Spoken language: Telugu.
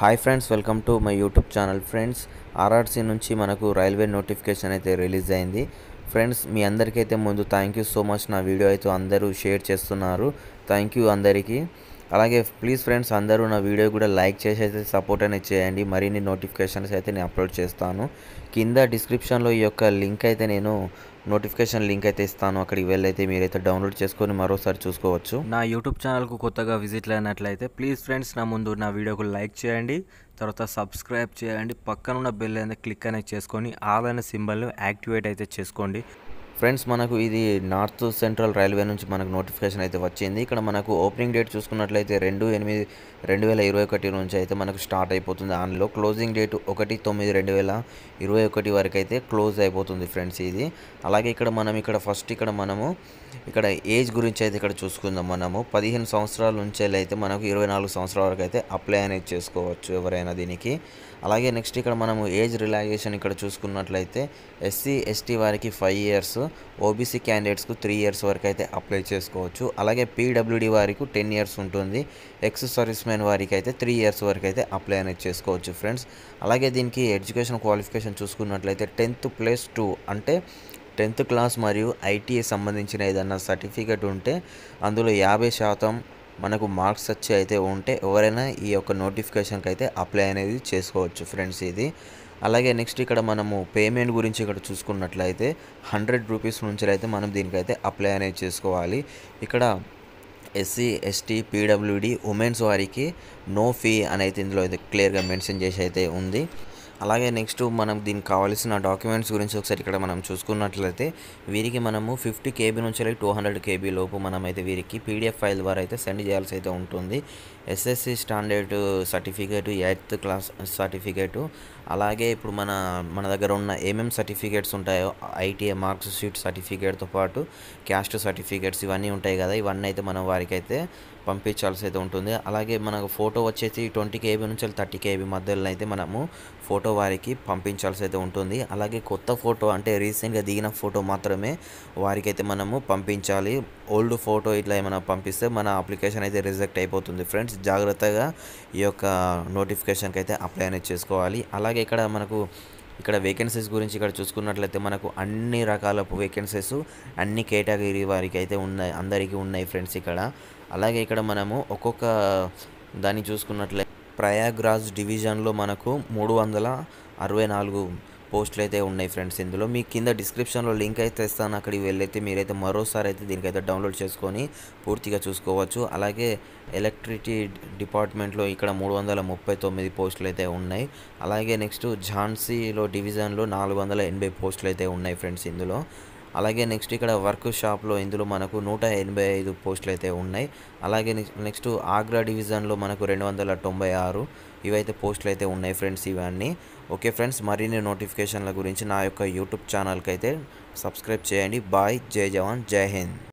hi friends welcome to my YouTube channel friends RRC నుంచి మనకు రైల్వే నోటిఫికేషన్ అయితే రిలీజ్ అయింది ఫ్రెండ్స్ మీ అందరికైతే ముందు థ్యాంక్ యూ సో మచ్ నా వీడియో అయితే అందరూ షేర్ చేస్తున్నారు థ్యాంక్ యూ అందరికీ అలాగే ప్లీజ్ ఫ్రెండ్స్ అందరూ నా వీడియో కూడా లైక్ చేసి అయితే సపోర్ట్ అనేది చేయండి మరిన్ని నోటిఫికేషన్స్ అయితే నేను అప్లోడ్ చేస్తాను కింద డిస్క్రిప్షన్లో ఈ యొక్క లింక్ అయితే నేను నోటిఫికేషన్ లింక్ అయితే ఇస్తాను అక్కడికి వెళ్ళైతే మీరైతే డౌన్లోడ్ చేసుకొని మరోసారి చూసుకోవచ్చు నా యూట్యూబ్ ఛానల్కు కొత్తగా విజిట్ అయినట్లయితే ప్లీజ్ ఫ్రెండ్స్ నా ముందు నా వీడియోకు లైక్ చేయండి తర్వాత సబ్స్క్రైబ్ చేయండి పక్కన ఉన్న బెల్ అయితే క్లిక్ అనేది చేసుకొని ఆల్ సింబల్ను యాక్టివేట్ అయితే చేసుకోండి ఫ్రెండ్స్ మనకు ఇది నార్త్ సెంట్రల్ రైల్వే నుంచి మనకు నోటిఫికేషన్ అయితే వచ్చింది ఇక్కడ మనకు ఓపెనింగ్ డేట్ చూసుకున్నట్లయితే రెండు ఎనిమిది రెండు వేల ఇరవై ఒకటి నుంచి అయితే మనకు స్టార్ట్ అయిపోతుంది ఆన్లో క్లోజింగ్ డేట్ ఒకటి తొమ్మిది రెండు వేల ఇరవై ఒకటి వరకు అయితే క్లోజ్ అయిపోతుంది ఫ్రెండ్స్ ఇది అలాగే ఇక్కడ మనం ఇక్కడ ఫస్ట్ ఇక్కడ మనము ఇక్కడ ఏజ్ గురించి అయితే ఇక్కడ చూసుకుందాం మనము పదిహేను సంవత్సరాల నుంచి అయితే మనకు ఇరవై నాలుగు సంవత్సరాల వరకు అయితే అప్లై అనేది చేసుకోవచ్చు ఎవరైనా దీనికి అలాగే నెక్స్ట్ ఇక్కడ మనము ఏజ్ రిలాక్సేషన్ ఇక్కడ చూసుకున్నట్లయితే ఎస్సీ ఎస్టీ వారికి ఫైవ్ ఇయర్స్ ఓబీసీ క్యాండిడేట్స్కు త్రీ ఇయర్స్ వరకు అయితే అప్లై చేసుకోవచ్చు అలాగే పీడబ్ల్యూడి వారికి టెన్ ఇయర్స్ ఉంటుంది ఎక్స్ సర్వీస్ మ్యాన్ వారికి అయితే త్రీ ఇయర్స్ వరకు అయితే అప్లై అనేది చేసుకోవచ్చు ఫ్రెండ్స్ అలాగే దీనికి ఎడ్యుకేషన్ క్వాలిఫికేషన్ చూసుకున్నట్లయితే టెన్త్ ప్లస్ టూ అంటే టెన్త్ క్లాస్ మరియు ఐటీఏ e సంబంధించిన ఏదైనా సర్టిఫికేట్ ఉంటే అందులో యాభై శాతం మనకు మార్క్స్ వచ్చి అయితే ఉంటే ఎవరైనా ఈ యొక్క నోటిఫికేషన్కి అయితే అప్లై అనేది చేసుకోవచ్చు ఫ్రెండ్స్ ఇది అలాగే నెక్స్ట్ ఇక్కడ మనము పేమెంట్ గురించి ఇక్కడ చూసుకున్నట్లయితే హండ్రెడ్ రూపీస్ నుంచి అయితే మనం దీనికైతే అప్లై అనేది చేసుకోవాలి ఇక్కడ ఎస్సీ ఎస్టీ పీడబ్ల్యూడి ఉమెన్స్ వారికి నో ఫీ అనేది ఇందులో అయితే క్లియర్గా మెన్షన్ చేసి అయితే ఉంది అలాగే నెక్స్ట్ మనం దీనికి కావాల్సిన డాక్యుమెంట్స్ గురించి ఒకసారి ఇక్కడ మనం చూసుకున్నట్లయితే వీరికి మనము ఫిఫ్టీ కేబీ నుంచి వెళ్ళి టూ హండ్రెడ్ కేబీ లోపు మనమైతే వీరికి పీడిఎఫ్ ఫైల్ ద్వారా అయితే సెండ్ చేయాల్సి అయితే ఉంటుంది SSC standard certificate eighth class certificate అలాగే ఇప్పుడు మన మన దగ్గర ఉన్న ఏమేం సర్టిఫికేట్స్ ఉంటాయో ఐటీఏ మార్క్స్ షీట్ సర్టిఫికేట్తో పాటు క్యాస్ట్ సర్టిఫికేట్స్ ఇవన్నీ ఉంటాయి కదా ఇవన్నీ అయితే మనం వారికైతే పంపించాల్సి అయితే ఉంటుంది అలాగే మనకు ఫోటో వచ్చేసి ట్వంటీ కేబీ నుంచి థర్టీ కేబీ మధ్యలో అయితే మనము ఫోటో వారికి పంపించాల్సి అయితే ఉంటుంది అలాగే కొత్త ఫోటో అంటే రీసెంట్గా దిగిన ఫోటో మాత్రమే వారికి అయితే మనము పంపించాలి ఓల్డ్ ఫోటో ఇట్లా ఏమైనా పంపిస్తే మన అప్లికేషన్ అయితే రిజెక్ట్ అయిపోతుంది ఫ్రెండ్స్ జాగ్రత్తగా ఈ యొక్క నోటిఫికేషన్కి అయితే అప్లై అనేది చేసుకోవాలి అలాగే ఇక్కడ మనకు ఇక్కడ వేకెన్సీస్ గురించి ఇక్కడ చూసుకున్నట్లయితే మనకు అన్ని రకాల వేకెన్సీస్ అన్ని కేటగిరీ వారికి అయితే ఉన్నాయి అందరికీ ఉన్నాయి ఫ్రెండ్స్ ఇక్కడ అలాగే ఇక్కడ మనము ఒక్కొక్క దాన్ని చూసుకున్నట్లయితే ప్రయాగ్రాజ్ డివిజన్లో మనకు మూడు వందల అరవై నాలుగు పోస్ట్లు అయితే ఉన్నాయి ఫ్రెండ్స్ ఇందులో మీ కింద డిస్క్రిప్షన్లో లింక్ అయితే ఇస్తాను అక్కడికి వెళ్ళైతే మీరైతే మరోసారి అయితే దీనికైతే డౌన్లోడ్ చేసుకొని పూర్తిగా చూసుకోవచ్చు అలాగే ఎలక్ట్రిసిటీ డిపార్ట్మెంట్లో ఇక్కడ మూడు వందల ముప్పై తొమ్మిది పోస్టులు అయితే ఉన్నాయి అలాగే నెక్స్ట్ ఝాన్సీలో డివిజన్లో నాలుగు వందల ఎనభై పోస్టులు అయితే ఉన్నాయి ఫ్రెండ్స్ ఇందులో అలాగే నెక్స్ట్ ఇక్కడ వర్క్ షాప్లో ఇందులో మనకు నూట ఎనభై ఐదు పోస్టులు అయితే ఉన్నాయి అలాగే నెక్స్ట్ ఆగ్రా డివిజన్లో మనకు రెండు వందల తొంభై ఆరు ఇవైతే పోస్టులు అయితే ఉన్నాయి ఫ్రెండ్స్ ఇవన్నీ ఓకే ఫ్రెండ్స్ మరిన్ని నోటిఫికేషన్ల గురించి నా యొక్క యూట్యూబ్ ఛానల్కి అయితే సబ్స్క్రైబ్ చేయండి బాయ్ జై జవాన్ జై హింద్